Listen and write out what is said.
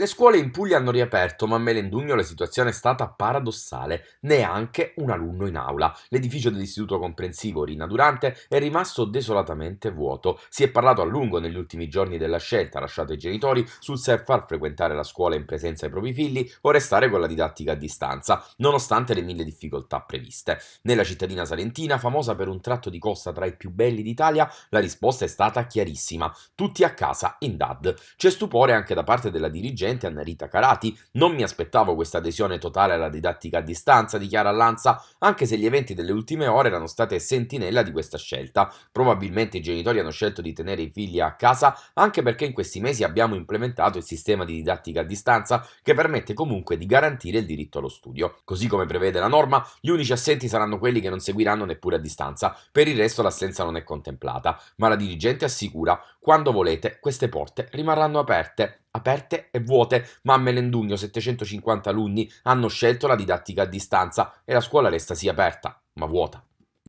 Le scuole in Puglia hanno riaperto, ma a Melendugno la situazione è stata paradossale. Neanche un alunno in aula. L'edificio dell'istituto comprensivo Rina Durante è rimasto desolatamente vuoto. Si è parlato a lungo negli ultimi giorni della scelta lasciata ai genitori sul se far frequentare la scuola in presenza ai propri figli o restare con la didattica a distanza, nonostante le mille difficoltà previste. Nella cittadina salentina, famosa per un tratto di costa tra i più belli d'Italia, la risposta è stata chiarissima. Tutti a casa, in DAD. C'è stupore anche da parte della dirigenza precedente Annarita Carati. Non mi aspettavo questa adesione totale alla didattica a distanza, dichiara Lanza, anche se gli eventi delle ultime ore erano state sentinella di questa scelta. Probabilmente i genitori hanno scelto di tenere i figli a casa anche perché in questi mesi abbiamo implementato il sistema di didattica a distanza che permette comunque di garantire il diritto allo studio. Così come prevede la norma, gli unici assenti saranno quelli che non seguiranno neppure a distanza, per il resto l'assenza non è contemplata, ma la dirigente assicura quando volete queste porte rimarranno aperte aperte e vuote, ma a Melendugno 750 alunni hanno scelto la didattica a distanza e la scuola resta sì aperta, ma vuota.